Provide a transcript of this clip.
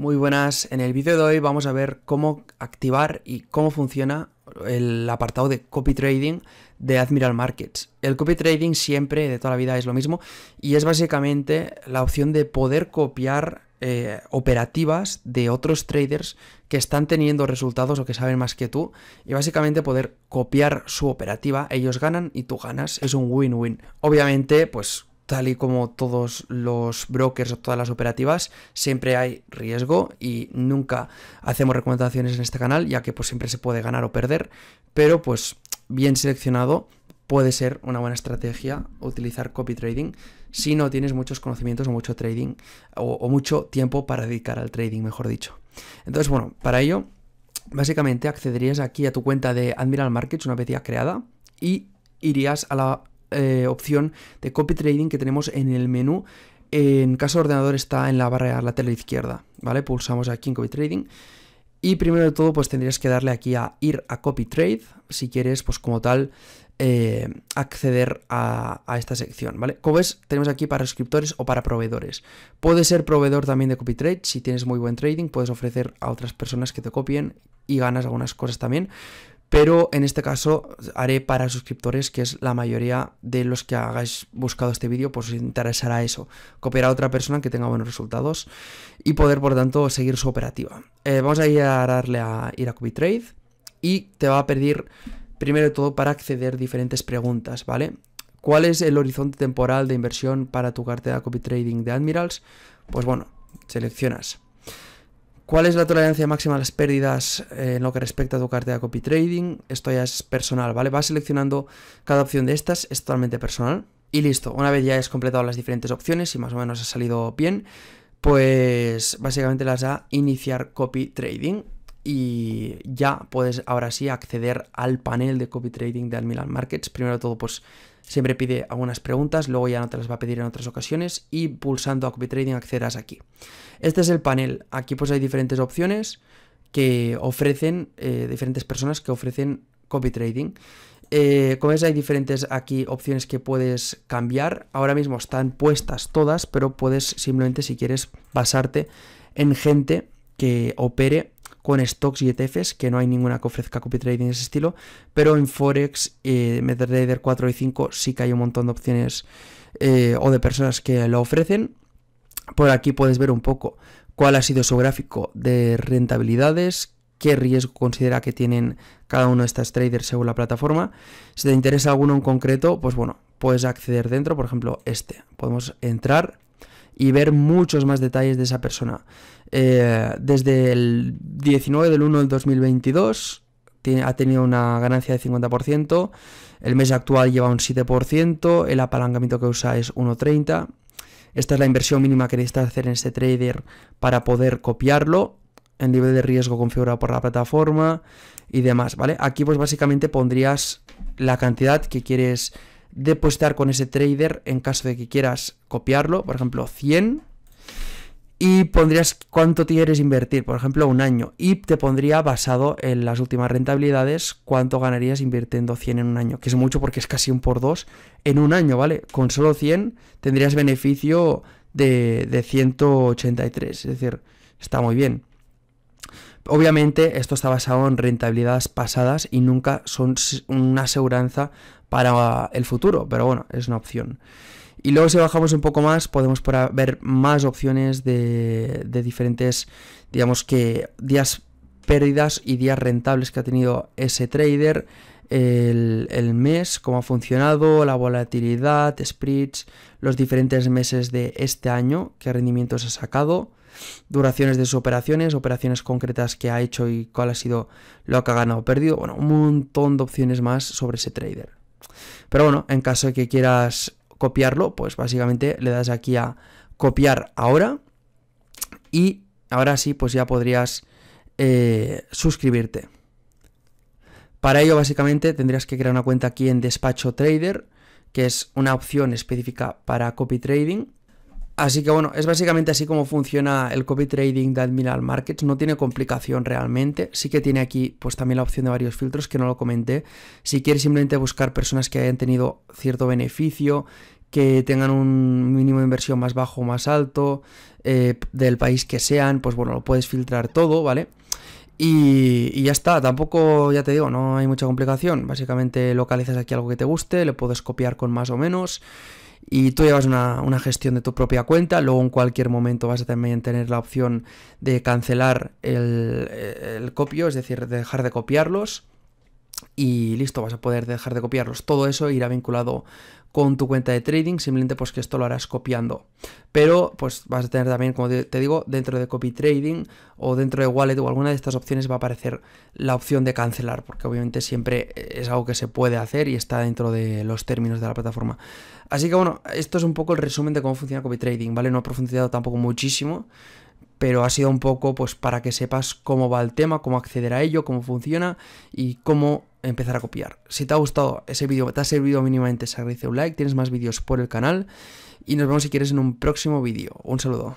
Muy buenas, en el vídeo de hoy vamos a ver cómo activar y cómo funciona el apartado de copy trading de Admiral Markets. El copy trading siempre, de toda la vida, es lo mismo y es básicamente la opción de poder copiar eh, operativas de otros traders que están teniendo resultados o que saben más que tú y básicamente poder copiar su operativa, ellos ganan y tú ganas, es un win-win. Obviamente, pues tal y como todos los brokers o todas las operativas, siempre hay riesgo y nunca hacemos recomendaciones en este canal, ya que pues siempre se puede ganar o perder, pero pues bien seleccionado puede ser una buena estrategia utilizar copy trading si no tienes muchos conocimientos o mucho trading o, o mucho tiempo para dedicar al trading, mejor dicho. Entonces, bueno, para ello, básicamente accederías aquí a tu cuenta de Admiral Markets una vez ya creada y irías a la eh, opción de copy trading que tenemos en el menú. En caso de ordenador está en la barra lateral izquierda, ¿vale? Pulsamos aquí en copy trading. Y primero de todo, pues tendrías que darle aquí a ir a copy trade, si quieres, pues como tal, eh, acceder a, esta sección, ¿vale? Como ves, tenemos aquí para suscriptores o para proveedores. puede ser proveedor también de copy trade, si tienes muy buen trading, puedes ofrecer a otras personas que te copien y ganas algunas cosas también pero en este caso haré para suscriptores, que es la mayoría de los que hagáis buscado este vídeo, pues os interesará eso, copiar a otra persona que tenga buenos resultados y poder, por tanto, seguir su operativa. Eh, vamos a ir a darle a ir a CopyTrade y te va a pedir, primero de todo, para acceder diferentes preguntas, ¿vale? ¿Cuál es el horizonte temporal de inversión para tu cartera copy trading de Admirals? Pues bueno, seleccionas ¿Cuál es la tolerancia máxima a las pérdidas eh, en lo que respecta a tu cartera copy trading? Esto ya es personal, ¿vale? Vas seleccionando cada opción de estas, es totalmente personal. Y listo, una vez ya has completado las diferentes opciones y más o menos ha salido bien, pues básicamente las da iniciar copy trading y ya puedes ahora sí acceder al panel de copy trading de Admiral Markets. Primero de todo, pues siempre pide algunas preguntas, luego ya no te las va a pedir en otras ocasiones y pulsando a copy trading accederás aquí. Este es el panel. Aquí pues hay diferentes opciones que ofrecen, eh, diferentes personas que ofrecen copy trading. Eh, como ves, hay diferentes aquí opciones que puedes cambiar. Ahora mismo están puestas todas, pero puedes simplemente, si quieres, basarte en gente que opere con stocks y ETFs, que no hay ninguna que ofrezca copy trading de ese estilo, pero en Forex, eh, MetaTrader 4 y 5 sí que hay un montón de opciones eh, o de personas que lo ofrecen. Por aquí puedes ver un poco cuál ha sido su gráfico de rentabilidades, qué riesgo considera que tienen cada uno de estas traders según la plataforma. Si te interesa alguno en concreto, pues bueno, puedes acceder dentro, por ejemplo, este. Podemos entrar y ver muchos más detalles de esa persona. Eh, desde el 19 del 1 del 2022 tiene, ha tenido una ganancia de 50%, el mes actual lleva un 7%, el apalancamiento que usa es 1.30. Esta es la inversión mínima que necesitas hacer en este trader para poder copiarlo. en nivel de riesgo configurado por la plataforma y demás, ¿vale? Aquí pues básicamente pondrías la cantidad que quieres depositar pues, con ese trader en caso de que quieras copiarlo, por ejemplo 100 y pondrías cuánto quieres invertir, por ejemplo un año y te pondría basado en las últimas rentabilidades cuánto ganarías invirtiendo 100 en un año, que es mucho porque es casi un por dos en un año, ¿vale? Con solo 100 tendrías beneficio de, de 183, es decir, está muy bien. Obviamente esto está basado en rentabilidades pasadas y nunca son una aseguranza para el futuro, pero bueno, es una opción. Y luego si bajamos un poco más podemos ver más opciones de, diferentes, digamos que días pérdidas y días rentables que ha tenido ese trader, el, mes, cómo ha funcionado, la volatilidad, spreads, los diferentes meses de este año, qué rendimientos ha sacado, duraciones de sus operaciones, operaciones concretas que ha hecho y cuál ha sido lo que ha ganado o perdido. Bueno, un montón de opciones más sobre ese trader. Pero bueno, en caso de que quieras copiarlo, pues básicamente le das aquí a copiar ahora y ahora sí, pues ya podrías eh, suscribirte. Para ello, básicamente, tendrías que crear una cuenta aquí en Despacho Trader, que es una opción específica para copy trading. Así que bueno, es básicamente así como funciona el copy trading de Admiral Markets, no tiene complicación realmente, sí que tiene aquí pues también la opción de varios filtros que no lo comenté, si quieres simplemente buscar personas que hayan tenido cierto beneficio, que tengan un mínimo de inversión más bajo o más alto, eh, del país que sean, pues bueno, lo puedes filtrar todo, ¿vale? Y, y, ya está, tampoco, ya te digo, no hay mucha complicación. Básicamente localizas aquí algo que te guste, le puedes copiar con más o menos y tú llevas una, gestión de tu propia cuenta, luego en cualquier momento vas a también tener la opción de cancelar el, el copio, es decir, de dejar de copiarlos y listo, vas a poder dejar de copiarlos. Todo eso irá vinculado con tu cuenta de trading, simplemente pues que esto lo harás copiando. Pero pues vas a tener también, como te digo, dentro de copy trading o dentro de wallet o alguna de estas opciones va a aparecer la opción de cancelar, porque obviamente siempre es algo que se puede hacer y está dentro de los términos de la plataforma. Así que bueno, esto es un poco el resumen de cómo funciona copy trading, ¿vale? No he profundizado tampoco muchísimo pero ha sido un poco pues para que sepas cómo va el tema, cómo acceder a ello, cómo funciona y cómo empezar a copiar. Si te ha gustado ese vídeo, te ha servido mínimamente, se un like, tienes más vídeos por el canal y nos vemos si quieres en un próximo vídeo. Un saludo.